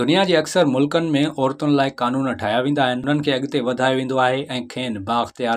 दुनिया जे अक्सर मुल्कनि में औरतुनि लाइ क़ानून ठाहिया वेंदा आहिनि उन्हनि खे अॻिते वधायो वेंदो आहे ऐं खेनि बा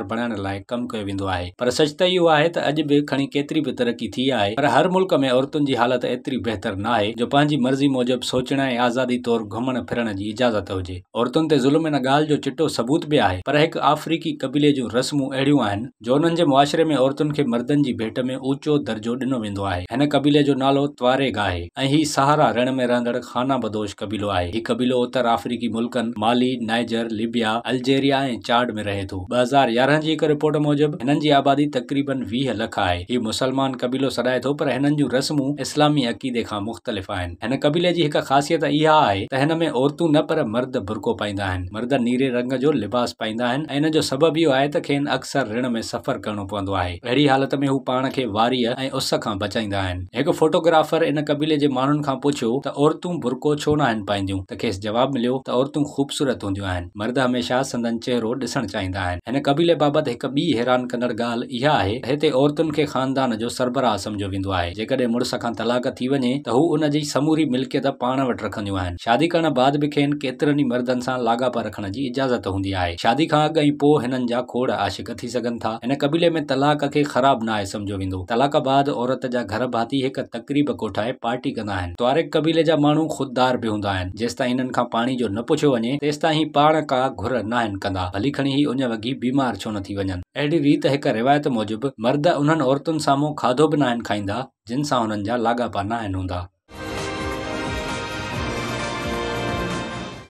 बणाइण लाइ कमु कयो वेंदो आहे पर सच त इहो आहे त अॼु बि खणी केतिरी बि तरक़ी थी आहे पर हर मुल्क में औरतुनि जी हालति एतिरी बहितरु न आहे जो पंहिंजी मर्ज़ी मूजिब सोचण ऐं आज़ादी तौरु घुमणु फिरण जी इजाज़त हुजे औरतुनि ते ज़ुल्म इन ॻाल्हि जो चिटो सबूत बि आहे पर हिकु अफ्रीकी क़बीले जूं रस्मूं अहिड़ियूं आहिनि जो उन्हनि जे मुआशिरे में औरतुनि खे मर्दनि जी भेट में ऊचो दर्जो ॾिनो वेंदो आहे हिन क़बीले जो नालो त्वारेग आहे ऐं हीउ सहारा रण में रहंदड़ खाना बदोश कबीलो क़बीलो आहे हीउ क़बीलो उत्तर अफ्रीकी मुल्कनि माली नाइजर लिबिया अल्जेरिया ऐं चाड में रहे थो ॿ हज़ार यारहं जी हिकु रिपोर्ट मूजिबि हिननि जी आबादी तकरीबन वीह लख आहे हीउ मुस्लमान क़बीलो सॾाए थो पर हिननि जूं रस्मूं इस्लामी अक़ीदे खां मुख़्तलिफ़ आहिनि हिन क़बीले जी हिकु ख़ासियत इहा आहे त हिन में औरतूं न पर मर्द बुरको पाईंदा आहिनि मर्द नीरे रंग जो लिबास पाईंदा आहिनि ऐं हिन जो सबबु इहो आहे त खेनि अक्सर ऋण में सफ़र करणो पवंदो आहे अहिड़ी हालत में हू पाण खे वारीअ ऐं उस खां बचाईंदा आहिनि हिकु फोटोग्राफर हिन कबीले जे माण्हुनि खां पुछियो त औरतूं बुरको छो न आहिनि पाईंदियूं त खेसि जवाबु मिलियो त औरतूं ख़ूबसूरत हूंदियूं आहिनि मर्द हमेशह संदन चहिरो ॾिसणु चाहींदा आहिनि हिन क़बीले बाबति हिकु ॿी हैरान कंदड़ ॻाल्हि इहा आहे हिते औरतुनि खे ख़ानदान जो सरबराह सम्झो वेंदो आहे जेकॾहिं मुड़ुस खां तलाक थी वञे त हू उन जी समूरी मिल्कियत पाण वटि रखंदियूं आहिनि शादी करण बाद बि खेनि केतिरनि ई मर्दनि सां लाॻापिया रखण जी इजाज़त हूंदी आहे शादी खां अॻु ई पोइ हिननि जा खोड़ आशिक थी सघनि था हिन क़बीले में तलाक खे ख़राब न आहे सम्झो वेंदो तलाक बाद औरत जा घर भाती हिकु तकरीब कोठाए पार्टी कंदा आहिनि त्वारे कबीले जा माण्हू ख़ुदिदार बि हूंदा आहिनि जेसि ताईं हिननि खां पाणी जो न पुछियो वञे तेसि ताईं पाण का घुर न आहिनि कंदा हली खणी ई उन वॻी बीमार छो न थी वञनि अहिड़ी रीति हिकु रिवायत मूजिबि मर्द उन्हनि औरतुनि साम्हूं खाधो बि न आहिनि खाईंदा जिन सां हुननि जा लाॻापा न आहिनि हूंदा